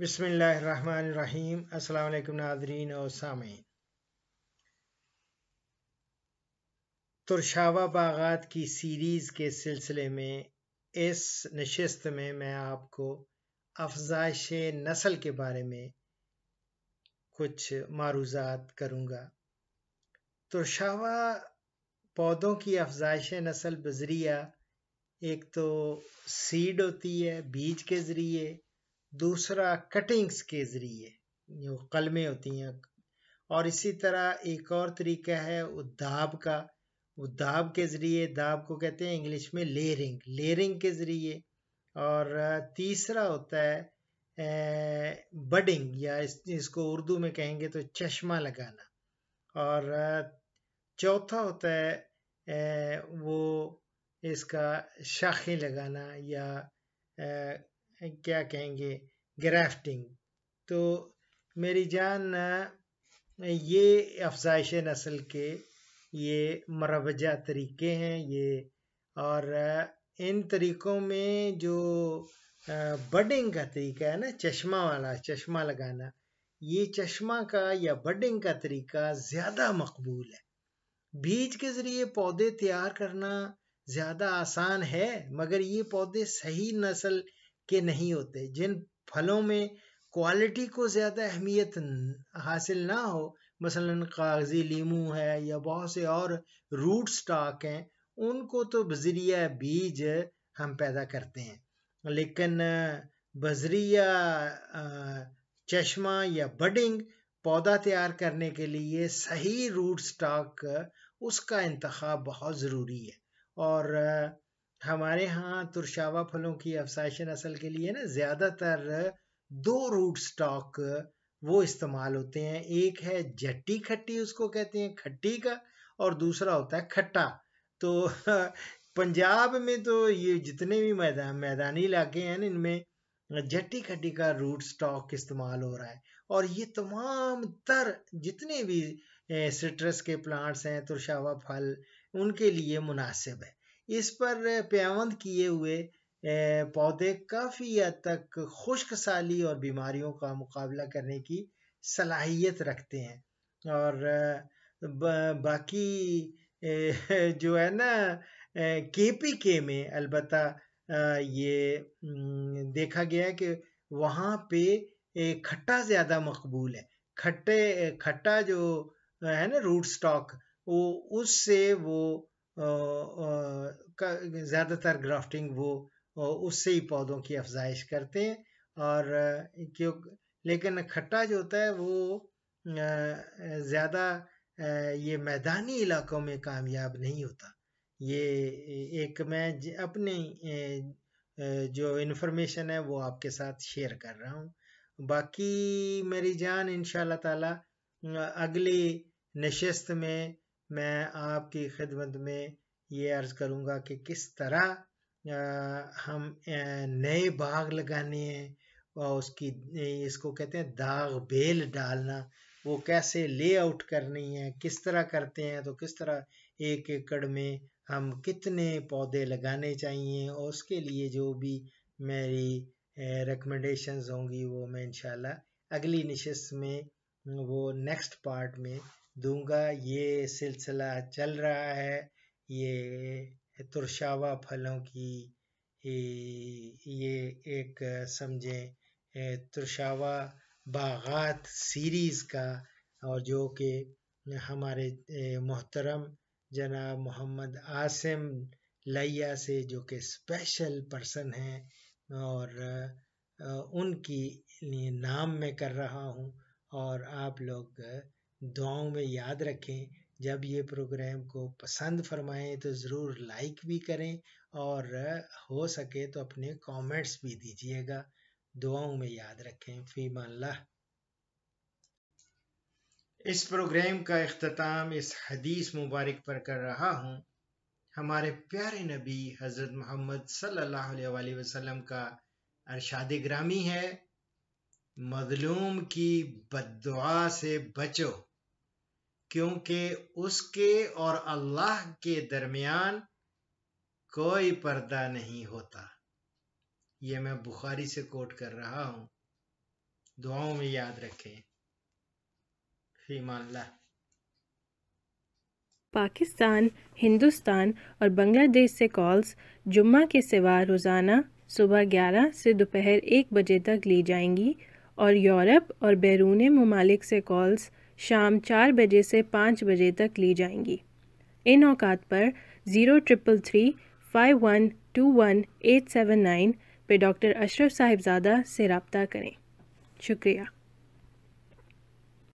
बिसमीम अल्लाम नाजरीन और सामीन तुरशावा बागात की सीरीज़ के सिलसिले में इस नशस्त में मैं आपको अफजाइश नस्ल के बारे में कुछ मारूजात करूँगा तुरशावा पौधों की अफजाइश नस्ल बजरिया एक तो सीड होती है बीज के ज़रिए दूसरा कटिंग्स के ज़रिए जो कलमें होती हैं और इसी तरह एक और तरीका है उद्धाब का उद्धाब के ज़रिए दाब को कहते हैं इंग्लिश में लेयरिंग लेयरिंग के ज़रिए और तीसरा होता है बडिंग या इस, इसको उर्दू में कहेंगे तो चश्मा लगाना और चौथा होता है वो इसका शाखें लगाना या क्या कहेंगे ग्राफ्टिंग तो मेरी जान ये अफजाइश नस्ल के ये मरवजा तरीके हैं ये और इन तरीक़ों में जो बडिंग का तरीका है ना चश्मा वाला चश्मा लगाना ये चश्मा का या बडिंग का तरीका ज़्यादा मकबूल है बीज के ज़रिए पौधे तैयार करना ज़्यादा आसान है मगर ये पौधे सही नस्ल के नहीं होते जिन फलों में क्वालिटी को ज़्यादा अहमियत हासिल ना हो मसलन कागज़ी लीमू है या बहुत से और रूट स्टॉक हैं उनको तो बजरिया बीज हम पैदा करते हैं लेकिन बजरिया चश्मा या बडिंग पौधा तैयार करने के लिए सही रूट स्टॉक उसका इंतखा बहुत ज़रूरी है और हमारे यहाँ तुरशावा फलों की अफसाइश असल के लिए ना ज़्यादातर दो रूट स्टॉक वो इस्तेमाल होते हैं एक है जट्टी खट्टी उसको कहते हैं खट्टी का और दूसरा होता है खट्टा तो पंजाब में तो ये जितने भी मैदान मैदानी इलाके हैं ना इनमें जट्टी खट्टी का रूट स्टॉक इस्तेमाल हो रहा है और ये तमाम तर जितने भी सिट्रस के प्लांट्स हैं तुरशावा फल उनके लिए मुनासिब है इस पर प्यावंद किए हुए पौधे काफ़ी हद तक खुश्क साली और बीमारियों का मुकाबला करने की सलाहियत रखते हैं और बाकी जो है ना के पी के में अलबत् ये देखा गया है कि वहाँ पे खट्टा ज़्यादा मकबूल है खट्टे खट्टा जो है ना रूट स्टॉक वो उससे वो ज़्यादातर ग्राफ्टिंग वो उससे ही पौधों की अफजाइश करते हैं और क्यों लेकिन खट्टा जो होता है वो ज़्यादा ये मैदानी इलाकों में कामयाब नहीं होता ये एक मैं अपनी जो इन्फॉर्मेशन है वो आपके साथ शेयर कर रहा हूँ बाकी मेरी जान इन ताला अगली नशस्त में मैं आपकी खिदमत में ये अर्ज़ करूँगा कि किस तरह हम नए बाग लगाने हैं और उसकी इसको कहते हैं दाग बेल डालना वो कैसे लेआउट करनी है किस तरह करते हैं तो किस तरह एक एकड़ में हम कितने पौधे लगाने चाहिए और उसके लिए जो भी मेरी रिकमेंडेशंस होंगी वो मैं इंशाल्लाह अगली नशस्त में वो नेक्स्ट पार्ट में दूंगा ये सिलसिला चल रहा है ये तुरशावा फलों की ये एक समझें तुरशावा बागात सीरीज़ का और जो कि हमारे मोहतरम जनाब मोहम्मद आसिम लिया से जो कि स्पेशल पर्सन हैं और उनकी नाम में कर रहा हूँ और आप लोग दुआओं में याद रखें जब ये प्रोग्राम को पसंद फरमाएं तो ज़रूर लाइक भी करें और हो सके तो अपने कमेंट्स भी दीजिएगा दुआओं में याद रखें मल्ला इस प्रोग्राम का अख्ताम इस हदीस मुबारक पर कर रहा हूँ हमारे प्यारे नबी हज़रत मोहम्मद सल्ला अलैहि का अरशाद ग्रामी है मजलूम की बदुआ से बचो क्योंकि उसके और अल्लाह के दरमियान कोई पर्दा नहीं होता ये मैं बुखारी से कोट कर रहा हूं दुआओं में याद रखें फीमानला पाकिस्तान हिंदुस्तान और बांग्लादेश से कॉल्स जुम्मा के सिवा रोज़ाना सुबह 11 से दोपहर 1 बजे तक ली जाएंगी और यूरोप और बैरून ममालिक से कॉल्स शाम चार बजे से पाँच बजे तक ली जाएंगी इन औकात पर zero triple three five one two one eight seven nine पे डॉक्टर अशरफ साहिबजादा से रबता करें शुक्रिया